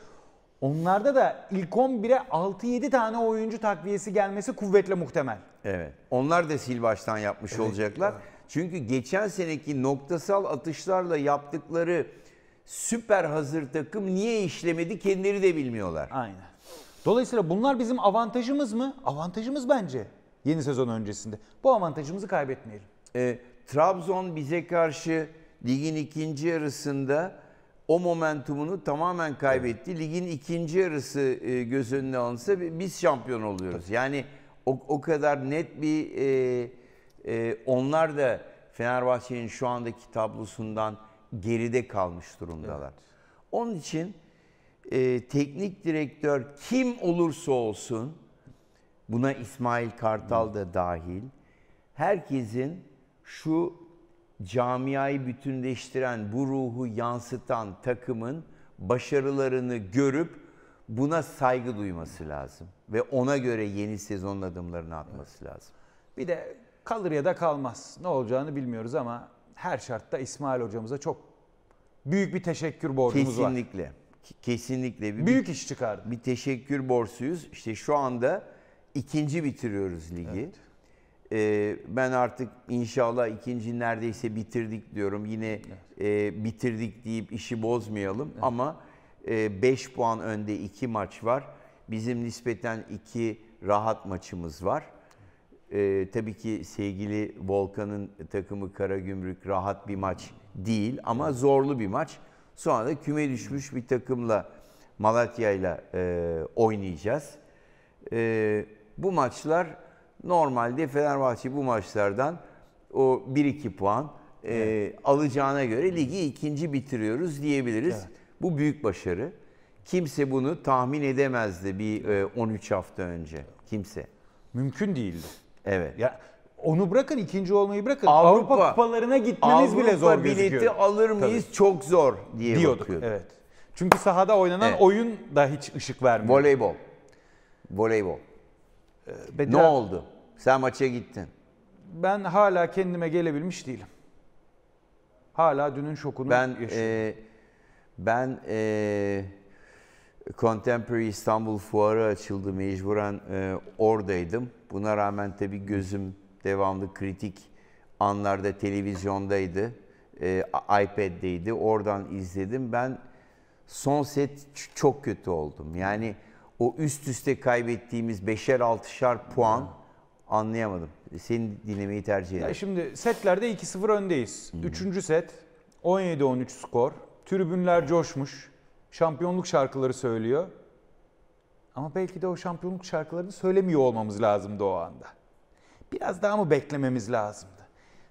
Onlarda da ilk 11'e 6-7 tane oyuncu takviyesi gelmesi kuvvetle muhtemel. Evet. Onlar da sil baştan yapmış evet, olacaklar. Evet. Çünkü geçen seneki noktasal atışlarla yaptıkları süper hazır takım niye işlemedi kendileri de bilmiyorlar. Aynen. Dolayısıyla bunlar bizim avantajımız mı? Avantajımız bence yeni sezon öncesinde. Bu avantajımızı kaybetmeyelim. E, Trabzon bize karşı ligin ikinci yarısında o momentumunu tamamen kaybetti. Evet. Ligin ikinci yarısı e, göz önüne alınsa biz şampiyon oluyoruz. Yani o, o kadar net bir e, e, onlar da Fenerbahçe'nin şu andaki tablosundan geride kalmış durumdalar. Evet. Onun için e, teknik direktör kim olursa olsun buna İsmail Kartal da dahil herkesin şu camiayı bütünleştiren, bu ruhu yansıtan takımın başarılarını görüp buna saygı duyması lazım. Ve ona göre yeni sezon adımlarını atması evet. lazım. Bir de kalır ya da kalmaz. Ne olacağını bilmiyoruz ama her şartta İsmail hocamıza çok büyük bir teşekkür borcumuz kesinlikle, var. Kesinlikle. Kesinlikle. Bir, büyük iş çıkardı. Bir teşekkür borçluyuz. İşte şu anda ikinci bitiriyoruz ligi. Evet. E, ben artık inşallah ikinci neredeyse bitirdik diyorum. Yine evet. e, bitirdik deyip işi bozmayalım. Evet. Ama 5 e, puan önde 2 maç var. Bizim nispeten 2 rahat maçımız var. E, tabii ki sevgili Volkan'ın takımı Karagümrük rahat bir maç değil ama evet. zorlu bir maç. Sonra da küme düşmüş bir takımla Malatya'yla e, oynayacağız. E, bu maçlar normalde Fenerbahçe bu maçlardan o 1-2 puan e, evet. e, alacağına göre ligi ikinci bitiriyoruz diyebiliriz. Evet. Bu büyük başarı. Kimse bunu tahmin edemezdi bir e, 13 hafta önce. Kimse. Mümkün değildi. Evet. Ya onu bırakın ikinci olmayı bırakın. Avrupa, Avrupa kupalarına gitmeniz Avrupa bile zor gözüküyor. bileti alır mıyız? Tabii. Çok zor diye diyorduk. Bakıyorduk. Evet. Çünkü sahada oynanan evet. oyun da hiç ışık vermiyor. Voleybol. Voleybol. Bedel, ne oldu? Sen maça gittin. Ben hala kendime gelebilmiş değilim. Hala dünün şokunu ben, e, yaşıyorum. E, ben e, Contemporary İstanbul Fuarı açıldı. Mecburen e, oradaydım. Buna rağmen tabii gözüm devamlı kritik anlarda televizyondaydı. E, iPad'deydi. Oradan izledim. Ben son set çok kötü oldum. Yani o üst üste kaybettiğimiz beşer altışar puan anlayamadım. Seni dinlemeyi tercih ederim. Ya şimdi setlerde 2-0 öndeyiz. Hı-hı. Üçüncü set 17-13 skor. Tribünler coşmuş. Şampiyonluk şarkıları söylüyor. Ama belki de o şampiyonluk şarkılarını söylemiyor olmamız lazımdı o anda. Biraz daha mı beklememiz lazımdı?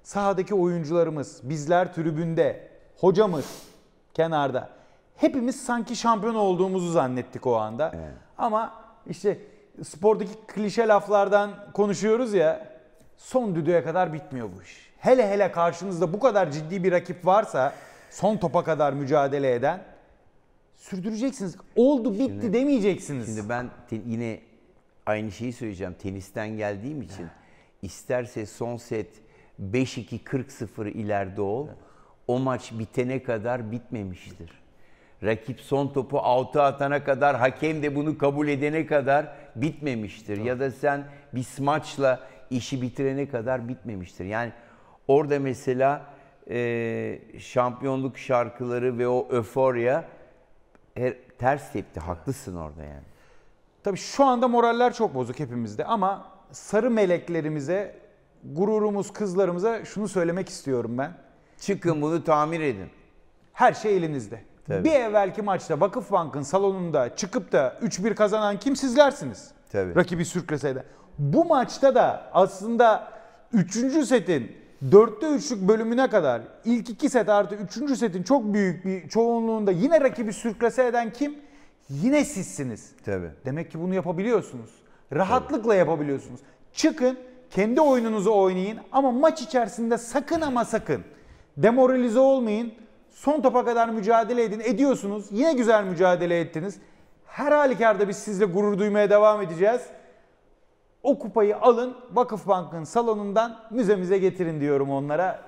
Sahadaki oyuncularımız, bizler tribünde, hocamız kenarda hepimiz sanki şampiyon olduğumuzu zannettik o anda. Evet. Ama işte spordaki klişe laflardan konuşuyoruz ya son düdüğe kadar bitmiyor bu iş. Hele hele karşınızda bu kadar ciddi bir rakip varsa son topa kadar mücadele eden sürdüreceksiniz. Oldu bitti şimdi, demeyeceksiniz. Şimdi ben yine aynı şeyi söyleyeceğim. Tenisten geldiğim için isterse son set 5-2 40-0 ileride ol. O maç bitene kadar bitmemiştir rakip son topu out'a atana kadar hakem de bunu kabul edene kadar bitmemiştir. Tamam. Ya da sen bir smaçla işi bitirene kadar bitmemiştir. Yani orada mesela e, şampiyonluk şarkıları ve o öforya her, ters tepti. Haklısın orada yani. Tabii şu anda moraller çok bozuk hepimizde ama sarı meleklerimize, gururumuz kızlarımıza şunu söylemek istiyorum ben. Çıkın bunu tamir edin. Her şey elinizde. Tabii. Bir evvelki maçta Vakıfbank'ın salonunda çıkıp da 3-1 kazanan kim sizlersiniz. Tabii. Rakibi sürkleseydi. Bu maçta da aslında 3. setin 4'te 3'lük bölümüne kadar ilk 2 set artı 3. setin çok büyük bir çoğunluğunda yine rakibi sürklese eden kim? Yine sizsiniz. Tabii. Demek ki bunu yapabiliyorsunuz. Rahatlıkla Tabii. yapabiliyorsunuz. Çıkın kendi oyununuzu oynayın ama maç içerisinde sakın ama sakın demoralize olmayın. Son topa kadar mücadele edin. Ediyorsunuz. Yine güzel mücadele ettiniz. Her halükarda biz sizle gurur duymaya devam edeceğiz. O kupayı alın Vakıfbank'ın salonundan müzemize getirin diyorum onlara.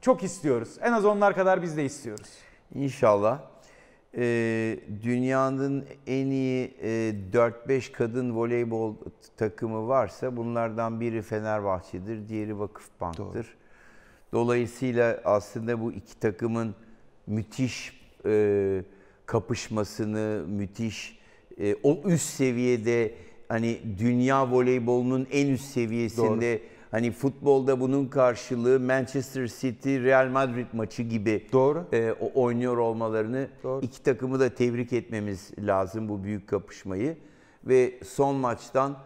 Çok istiyoruz. En az onlar kadar biz de istiyoruz. İnşallah. Ee, dünyanın en iyi e, 4-5 kadın voleybol takımı varsa bunlardan biri Fenerbahçe'dir, diğeri Vakıfbank'tır. Doğru. Dolayısıyla aslında bu iki takımın müthiş e, kapışmasını, müthiş e, o üst seviyede hani dünya voleybolunun en üst seviyesinde Doğru. hani futbolda bunun karşılığı Manchester City Real Madrid maçı gibi Doğru. E, o oynuyor olmalarını Doğru. iki takımı da tebrik etmemiz lazım bu büyük kapışmayı ve son maçtan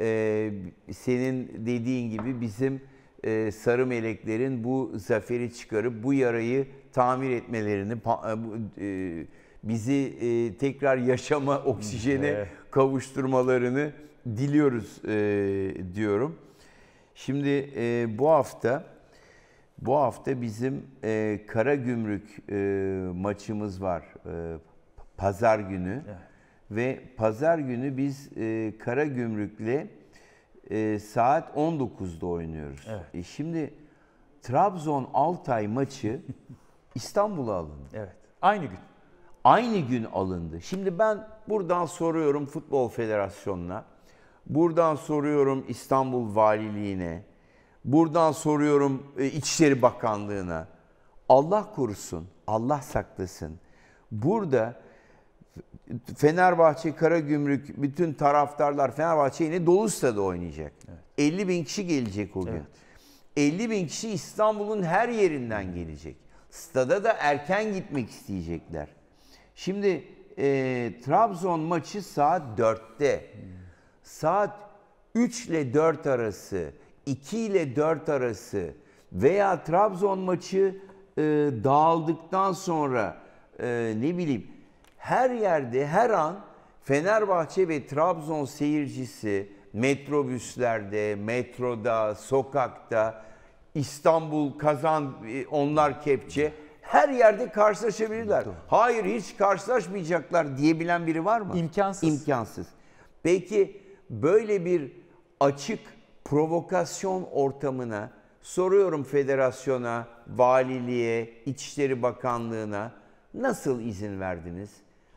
e, senin dediğin gibi bizim e, sarı meleklerin bu zaferi çıkarıp bu yarayı tamir etmelerini, e, e, bizi tekrar yaşama, oksijene kavuşturmalarını diliyoruz diyorum. Şimdi bu hafta bu hafta bizim kara gümrük maçımız var pazar günü evet. ve pazar günü biz kara gümrükle e, saat 19'da oynuyoruz. Evet. E şimdi Trabzon Altay maçı İstanbul'a alındı. Evet. Aynı gün. Aynı gün alındı. Şimdi ben buradan soruyorum Futbol Federasyonu'na. Buradan soruyorum İstanbul Valiliğine. Buradan soruyorum e, İçişleri Bakanlığı'na. Allah korusun, Allah saklasın. Burada Fenerbahçe, Karagümrük, bütün taraftarlar Fenerbahçe yine dolu stada oynayacak. Evet. 50 bin kişi gelecek o gün. Evet. 50 bin kişi İstanbul'un her yerinden gelecek. Stada da erken gitmek isteyecekler. Şimdi e, Trabzon maçı saat 4'te. Saat 3 ile 4 arası, 2 ile 4 arası veya Trabzon maçı e, dağıldıktan sonra e, ne bileyim her yerde her an Fenerbahçe ve Trabzon seyircisi metrobüslerde, metroda, sokakta, İstanbul kazan e, onlar kepçe her yerde karşılaşabilirler. Hayır hiç karşılaşmayacaklar diyebilen biri var mı? İmkansız. İmkansız. Peki böyle bir açık provokasyon ortamına soruyorum federasyona, valiliğe, İçişleri Bakanlığına nasıl izin verdiniz?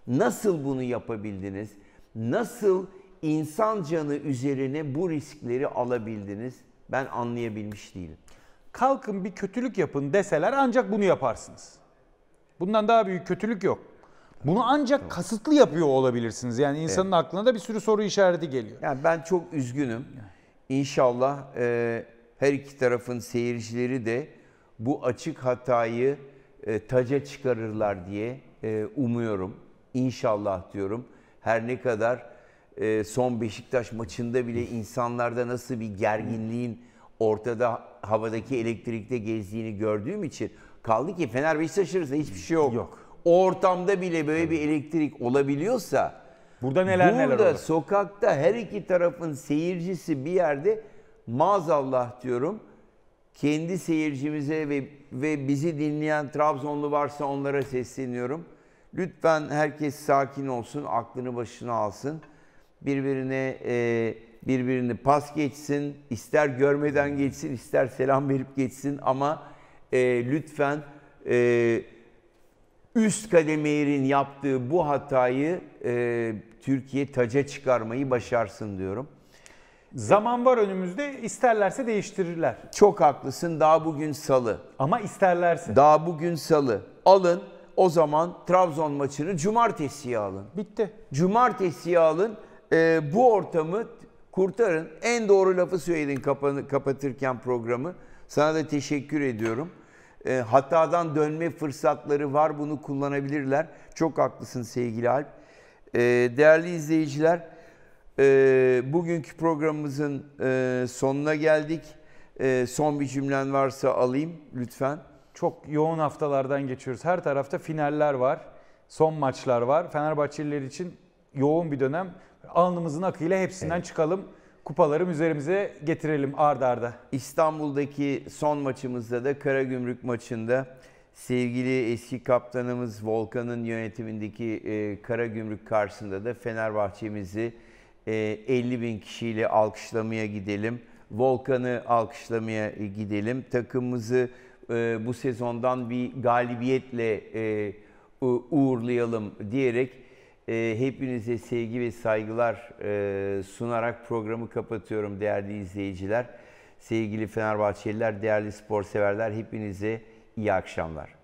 Nasıl bunu yapabildiniz? Nasıl insan canı üzerine bu riskleri alabildiniz? Ben anlayabilmiş değilim. Kalkın bir kötülük yapın deseler ancak bunu yaparsınız. Bundan daha büyük kötülük yok. Bunu ancak tamam. kasıtlı yapıyor olabilirsiniz. Yani insanın evet. aklına da bir sürü soru işareti geliyor. Yani ben çok üzgünüm. İnşallah e, her iki tarafın seyircileri de bu açık hatayı e, taca çıkarırlar diye e, umuyorum. İnşallah diyorum. Her ne kadar e, son Beşiktaş maçında bile insanlarda nasıl bir gerginliğin ortada havadaki elektrikte gezdiğini gördüğüm için kaldı ki Fener Beşiktaş hiçbir şey yok. Yok. O ortamda bile böyle bir elektrik olabiliyorsa burada neler burada, neler olur. sokakta her iki tarafın seyircisi bir yerde maazallah diyorum kendi seyircimize ve, ve bizi dinleyen Trabzonlu varsa onlara sesleniyorum Lütfen herkes sakin olsun, aklını başına alsın. Birbirine e, birbirini pas geçsin, ister görmeden geçsin, ister selam verip geçsin ama e, lütfen e, üst kademelerin yaptığı bu hatayı e, Türkiye taca çıkarmayı başarsın diyorum. Zaman var önümüzde. isterlerse değiştirirler. Çok haklısın. Daha bugün salı. Ama isterlerse. Daha bugün salı. Alın o zaman Trabzon maçını cumartesiye alın. Bitti. Cumartesiye alın. E, bu ortamı kurtarın. En doğru lafı söyledin kapan kapatırken programı. Sana da teşekkür ediyorum. E, hatadan dönme fırsatları var. Bunu kullanabilirler. Çok haklısın sevgili Alp. E, değerli izleyiciler, e, bugünkü programımızın e, sonuna geldik. E, son bir cümlen varsa alayım lütfen çok yoğun haftalardan geçiyoruz. Her tarafta finaller var, son maçlar var. Fenerbahçeliler için yoğun bir dönem. Alnımızın akıyla hepsinden evet. çıkalım. Kupalarım üzerimize getirelim ardarda. arda. İstanbul'daki son maçımızda da Karagümrük maçında sevgili eski kaptanımız Volkan'ın yönetimindeki e, Karagümrük karşısında da Fenerbahçe'mizi e, 50 bin kişiyle alkışlamaya gidelim. Volkan'ı alkışlamaya e, gidelim. Takımımızı e, bu sezondan bir galibiyetle e, uğurlayalım diyerek e, hepinize sevgi ve saygılar e, sunarak programı kapatıyorum değerli izleyiciler. Sevgili Fenerbahçeliler, değerli spor severler hepinize iyi akşamlar.